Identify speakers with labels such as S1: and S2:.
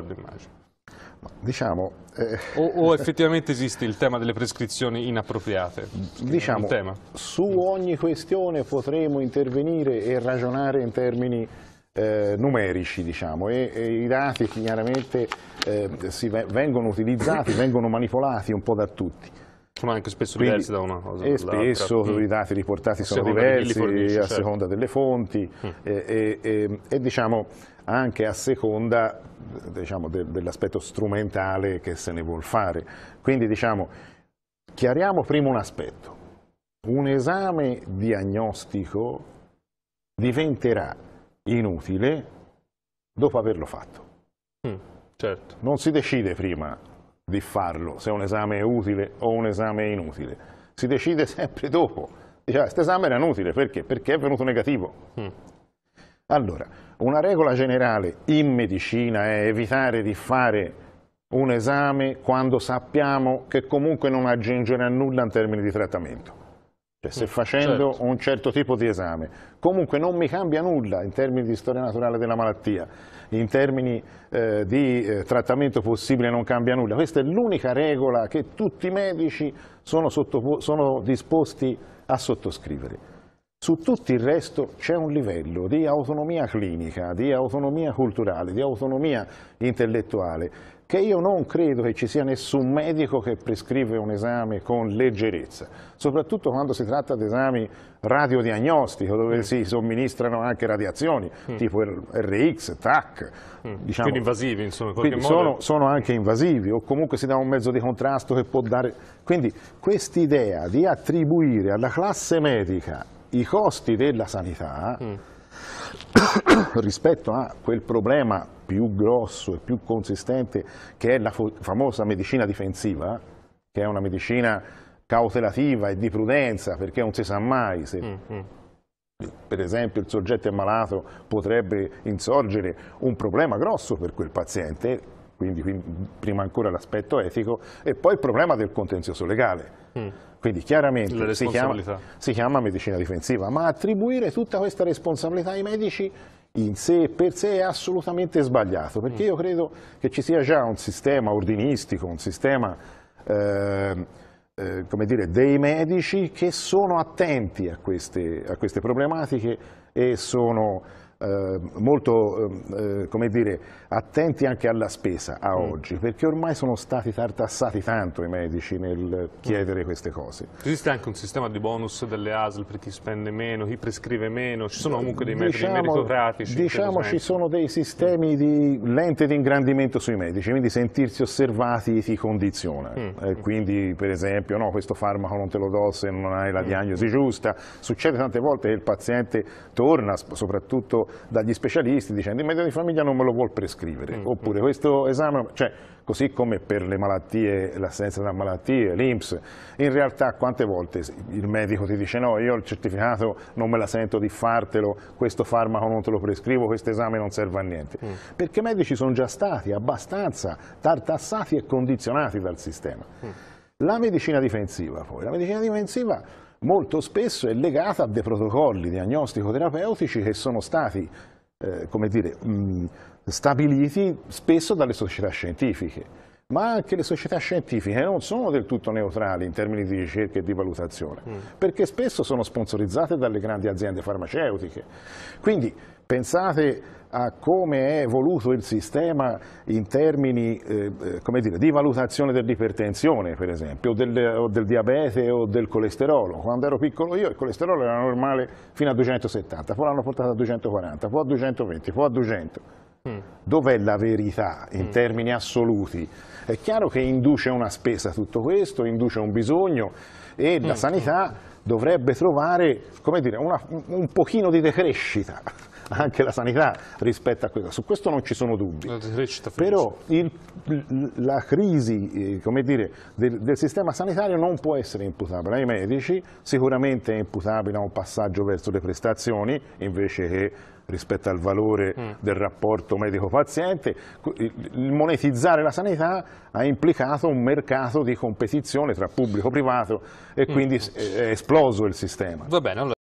S1: immagino. Diciamo, eh... o, o, effettivamente esiste il tema delle prescrizioni inappropriate? Diciamo, su ogni questione potremo intervenire e ragionare in termini eh, numerici, diciamo, e, e, i dati chiaramente eh, vengono utilizzati, vengono manipolati un po' da tutti. Sono anche spesso Quindi, diverse da una cosa E spesso mm. i dati riportati sono diversi fornisce, a certo. seconda delle fonti mm. e, e, e, e diciamo anche a seconda diciamo, de, dell'aspetto strumentale che se ne vuol fare. Quindi diciamo, chiariamo prima un aspetto. Un esame diagnostico diventerà inutile dopo averlo fatto. Mm, certo. Non si decide prima di farlo, se un esame è utile o un esame è inutile. Si decide sempre dopo. Diciamo, questo esame era inutile, perché? Perché è venuto negativo. Mm. Allora, una regola generale in medicina è evitare di fare un esame quando sappiamo che comunque non aggiungere a nulla in termini di trattamento. Cioè, se mm, facendo certo. un certo tipo di esame. Comunque non mi cambia nulla in termini di storia naturale della malattia, in termini eh, di eh, trattamento possibile non cambia nulla. Questa è l'unica regola che tutti i medici sono, sono disposti a sottoscrivere. Su tutto il resto c'è un livello di autonomia clinica, di autonomia culturale, di autonomia intellettuale, che io non credo che ci sia nessun medico che prescrive un esame con leggerezza, soprattutto quando si tratta di esami radiodiagnostico, dove mm. si somministrano anche radiazioni, mm. tipo RX, TAC. Mm. Diciamo. Quindi invasivi, insomma, in qualche modo. Sono, sono anche invasivi, o comunque si dà un mezzo di contrasto che può dare... Quindi quest'idea di attribuire alla classe medica i costi della sanità mm. rispetto a quel problema più grosso e più consistente che è la famosa medicina difensiva, che è una medicina cautelativa e di prudenza, perché non si sa mai se... Mm -hmm per esempio il soggetto è malato potrebbe insorgere un problema grosso per quel paziente quindi, quindi prima ancora l'aspetto etico, e poi il problema del contenzioso legale. Mm. Quindi chiaramente si chiama, si chiama medicina difensiva, ma attribuire tutta questa responsabilità ai medici in sé per sé è assolutamente sbagliato, perché mm. io credo che ci sia già un sistema ordinistico, un sistema ehm, eh, eh, dire, dei medici che sono attenti a queste, a queste problematiche e sono eh, molto ehm, eh, come dire, attenti anche alla spesa a mm. oggi, perché ormai sono stati tartassati tanto i medici nel chiedere mm. queste cose. Esiste anche un sistema di bonus delle ASL per chi spende meno, chi prescrive meno, ci sono comunque dei metodi diciamo, meritocratici? Diciamo ci sono dei sistemi mm. di lente di ingrandimento sui medici, quindi sentirsi osservati ti condiziona, eh, quindi per esempio no, questo farmaco non te lo do se non hai la mm. diagnosi giusta, succede tante volte che il paziente torna, soprattutto dagli specialisti dicendo il medico di famiglia non me lo vuol prescrivere, mm. oppure questo esame, cioè, così come per le malattie, l'assenza della malattia, l'INPS, in realtà quante volte il medico ti dice no, io ho il certificato non me la sento di fartelo, questo farmaco non te lo prescrivo, questo esame non serve a niente, mm. perché i medici sono già stati abbastanza tartassati e condizionati dal sistema. Mm. La medicina difensiva poi, la medicina difensiva molto spesso è legata a dei protocolli diagnostico-terapeutici che sono stati eh, come dire, mh, mm, stabiliti spesso dalle società scientifiche ma anche le società scientifiche non sono del tutto neutrali in termini di ricerca e di valutazione, mm. perché spesso sono sponsorizzate dalle grandi aziende farmaceutiche. Quindi pensate a come è evoluto il sistema in termini eh, eh dire, di valutazione dell'ipertensione, per esempio, o del, o del, diabete o del colesterolo. Quando ero piccolo io il colesterolo era normale fino a 270, poi l'hanno portato a 240, poi a 220, poi a 200. Mm. Dov'è la verità in mm. termini assoluti? È chiaro che induce una spesa tutto questo, induce un bisogno e la mm. sanità dovrebbe trovare dire, una, un pochino di decrescita anche la sanità rispetto a questo. Su questo non ci sono dubbi. Però il, la crisi eh, dire, del, del, sistema sanitario non può essere imputabile ai medici, sicuramente è imputabile a un passaggio verso le prestazioni invece che rispetto al valore mm. del rapporto medico-paziente, il monetizzare la sanità ha implicato un mercato di competizione tra pubblico e privato e mm. quindi mm. è esploso il sistema.